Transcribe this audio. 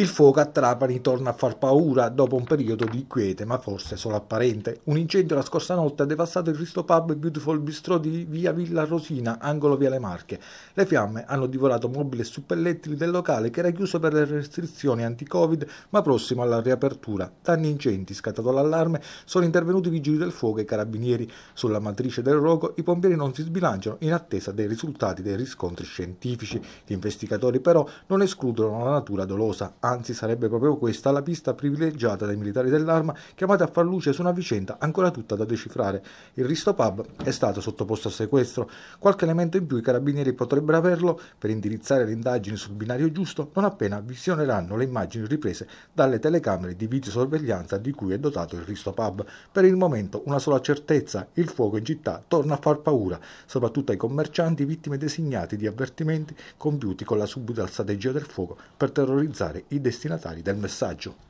Il fuoco a Trapani torna a far paura dopo un periodo di quiete, ma forse solo apparente. Un incendio la scorsa notte ha devastato il Risto Pub Beautiful Bistro di via Villa Rosina, angolo via Le Marche. Le fiamme hanno divorato mobili e suppellettili del locale che era chiuso per le restrizioni anti-Covid, ma prossimo alla riapertura. Danni incendi, scattato l'allarme, sono intervenuti i vigili del fuoco e i carabinieri. Sulla matrice del rogo i pompieri non si sbilanciano in attesa dei risultati dei riscontri scientifici. Gli investigatori però non escludono la natura dolosa, anzi sarebbe proprio questa, la pista privilegiata dai militari dell'arma chiamati a far luce su una vicenda ancora tutta da decifrare. Il Risto Pub è stato sottoposto a sequestro. Qualche elemento in più i carabinieri potrebbero averlo per indirizzare le indagini sul binario giusto non appena visioneranno le immagini riprese dalle telecamere di videosorveglianza di cui è dotato il Risto Pub. Per il momento una sola certezza, il fuoco in città torna a far paura, soprattutto ai commercianti vittime designati di avvertimenti compiuti con la subita strategia del fuoco per terrorizzare i destinatari del messaggio.